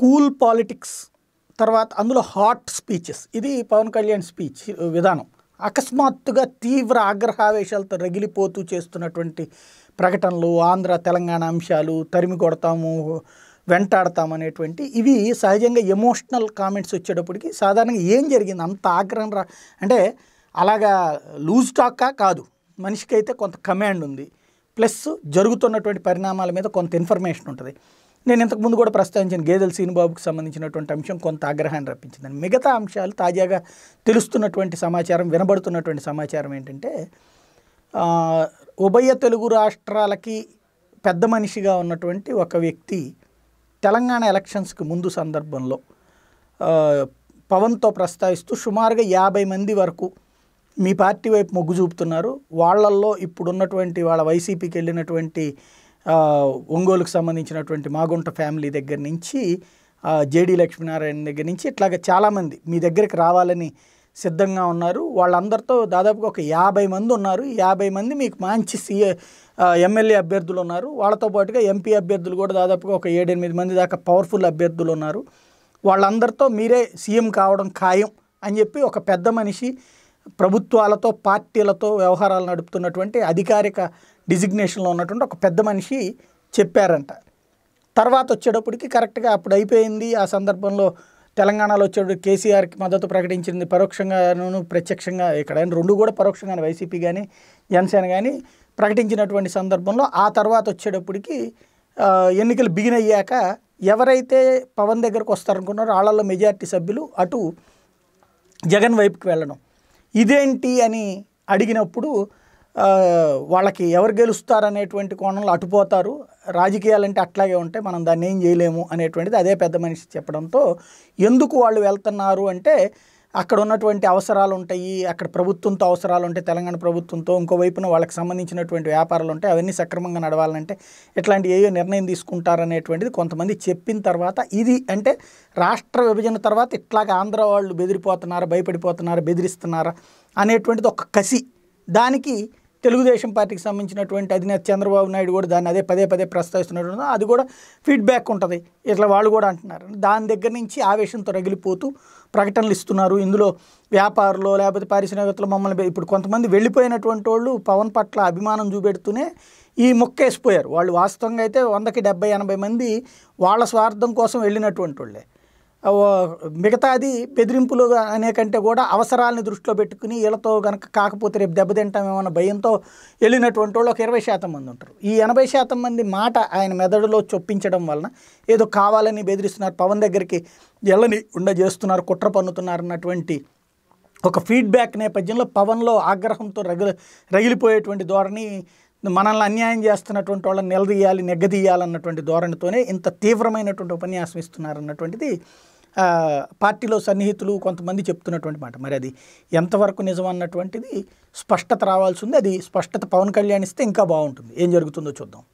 cool politics తర్వాత అందులో hot speeches ఇది పవన్ కళ్యాణ్ స్పీచ్ విధానం అకస్మాత్తుగా తీవ్ర ఆగ్రహావేశాలతో రగిలిపోతూ చేస్తున్నటువంటి ప్రకటనలు ఆంధ్ర తెలంగాణ అంశాలు తరిమి కొడతాము అనేటువంటి ఇవి సహజంగా ఎమోషనల్ కామెంట్స్ వచ్చేటప్పటికి సాధారణంగా ఏం జరిగింది అంత ఆగ్రహం రా అంటే అలాగా లూజ్ టాక్కా కాదు మనిషికి అయితే కొంత కమాండ్ ఉంది ప్లస్ జరుగుతున్నటువంటి పరిణామాల మీద కొంత ఇన్ఫర్మేషన్ ఉంటుంది నేను ఇంతకుముందు కూడా ప్రస్తావించిన గేదెల సీనుబాబుకు సంబంధించినటువంటి అంశం కొంత ఆగ్రహాన్ని రప్పించిందని మిగతా అంశాలు తాజాగా తెలుస్తున్నటువంటి సమాచారం వినబడుతున్నటువంటి సమాచారం ఏంటంటే ఉభయ తెలుగు రాష్ట్రాలకి పెద్ద మనిషిగా ఉన్నటువంటి ఒక వ్యక్తి తెలంగాణ ఎలక్షన్స్కి ముందు సందర్భంలో పవన్తో ప్రస్తావిస్తూ సుమారుగా యాభై మంది వరకు మీ పార్టీ వైపు మొగ్గు చూపుతున్నారు వాళ్ళల్లో ఇప్పుడున్నటువంటి వాళ్ళ వైసీపీకి వెళ్ళినటువంటి ఒంగోలుకు సంబంధించినటువంటి మాగుంట ఫ్యామిలీ దగ్గర నుంచి జేడి లక్ష్మీనారాయణ దగ్గర నుంచి ఇట్లాగ చాలామంది మీ దగ్గరికి రావాలని సిద్ధంగా ఉన్నారు వాళ్ళందరితో దాదాపుగా ఒక యాభై మంది ఉన్నారు యాభై మంది మీకు మంచి సీఏ ఎమ్మెల్యే అభ్యర్థులు ఉన్నారు వాళ్ళతో పాటుగా ఎంపీ అభ్యర్థులు కూడా దాదాపుగా ఒక ఏడెనిమిది మంది దాకా పవర్ఫుల్ అభ్యర్థులు ఉన్నారు వాళ్ళందరితో మీరే సీఎం కావడం ఖాయం అని చెప్పి ఒక పెద్ద మనిషి ప్రభుత్వాలతో పార్టీలతో వ్యవహారాలు నడుపుతున్నటువంటి అధికారిక డిజిగ్నేషన్లో ఉన్నటువంటి ఒక పెద్ద మనిషి చెప్పారంట తర్వాత వచ్చేటప్పటికి కరెక్ట్గా అప్పుడు అయిపోయింది ఆ సందర్భంలో తెలంగాణలో వచ్చేటప్పుడు కేసీఆర్కి మద్దతు ప్రకటించింది పరోక్షంగాను ప్రత్యక్షంగా ఇక్కడ రెండు కూడా పరోక్షంగానే వైసీపీ కానీ జనసేన కానీ ప్రకటించినటువంటి సందర్భంలో ఆ తర్వాత వచ్చేటప్పటికి ఎన్నికలు బిగిన్ అయ్యాక ఎవరైతే పవన్ దగ్గరకు వస్తారనుకున్నారో వాళ్ళల్లో మెజార్టీ సభ్యులు అటు జగన్ వైపుకి వెళ్ళడం ఇదేంటి అని అడిగినప్పుడు వాళ్ళకి ఎవరు గెలుస్తారు అనేటువంటి కోణంలో అటుపోతారు రాజకీయాలంటే అట్లాగే ఉంటాయి మనం దాన్ని ఏం చేయలేము అనేటువంటిది అదే పెద్ద మనిషి చెప్పడంతో ఎందుకు వాళ్ళు వెళ్తున్నారు అంటే అక్కడ ఉన్నటువంటి అవసరాలు ఉంటాయి అక్కడ ప్రభుత్వంతో అవసరాలు ఉంటాయి తెలంగాణ ప్రభుత్వంతో ఇంకోవైపున వాళ్ళకి సంబంధించినటువంటి వ్యాపారాలు ఉంటాయి అవన్నీ సక్రమంగా నడవాలంటే ఇట్లాంటి ఏయో నిర్ణయం తీసుకుంటారనేటువంటిది కొంతమంది చెప్పిన తర్వాత ఇది అంటే రాష్ట్ర విభజన తర్వాత ఇట్లాగ ఆంధ్ర వాళ్ళు బెదిరిపోతున్నారా భయపడిపోతున్నారా బెదిరిస్తున్నారా అనేటువంటిది ఒక కసి దానికి తెలుగుదేశం పార్టీకి సంబంధించినటువంటి అధినేత చంద్రబాబు నాయుడు కూడా దాన్ని అదే పదే పదే ప్రస్తావిస్తున్నటువంటి అది కూడా ఫీడ్బ్యాక్ ఉంటుంది ఇట్లా వాళ్ళు కూడా అంటున్నారు దాని దగ్గర నుంచి ఆవేశంతో రగిలిపోతూ ప్రకటనలు ఇస్తున్నారు ఇందులో వ్యాపారులు లేకపోతే పారిశ్రామికలు మమ్మల్ని ఇప్పుడు కొంతమంది వెళ్ళిపోయినటువంటి వాళ్ళు పవన్ పట్ల అభిమానం చూపెడుతూనే ఈ మొక్కేసిపోయారు వాళ్ళు వాస్తవంగా అయితే వందకి డెబ్బై ఎనభై మంది వాళ్ళ స్వార్థం కోసం వెళ్ళినటువంటి వాళ్ళే మిగతాది బెదిరింపులు అనే కంటే కూడా అవసరాలని దృష్టిలో పెట్టుకుని వీళ్ళతో కనుక కాకపోతే రేపు దెబ్బతింటామేమన్న భయంతో వెళ్ళినటువంటి వాళ్ళు ఒక ఇరవై శాతం మంది ఉంటారు ఈ ఎనభై శాతం మంది మాట ఆయన మెదడులో చొప్పించడం వలన ఏదో కావాలని బెదిరిస్తున్నారు పవన్ దగ్గరికి వెళ్ళని ఉండ చేస్తున్నారు కుట్ర పన్నుతున్నారు అన్నటువంటి ఒక ఫీడ్బ్యాక్ నేపథ్యంలో పవన్లో ఆగ్రహంతో రగిలి రగిలిపోయేటువంటి ధోరణి మనల్ని అన్యాయం చేస్తున్నటువంటి వాళ్ళని నిలదీయాలి నెగ్గదీయాలన్నటువంటి ధోరణితోనే ఇంత తీవ్రమైనటువంటి ఉపన్యాసం ఇస్తున్నారన్నటువంటిది పార్టీలో సన్నిహితులు కొంతమంది చెప్తున్నటువంటి మాట మరి అది ఎంతవరకు నిజం అన్నటువంటిది స్పష్టత రావాల్సి ఉంది అది స్పష్టత పవన్ కళ్యాణ్ ఇస్తే ఇంకా బాగుంటుంది ఏం జరుగుతుందో చూద్దాం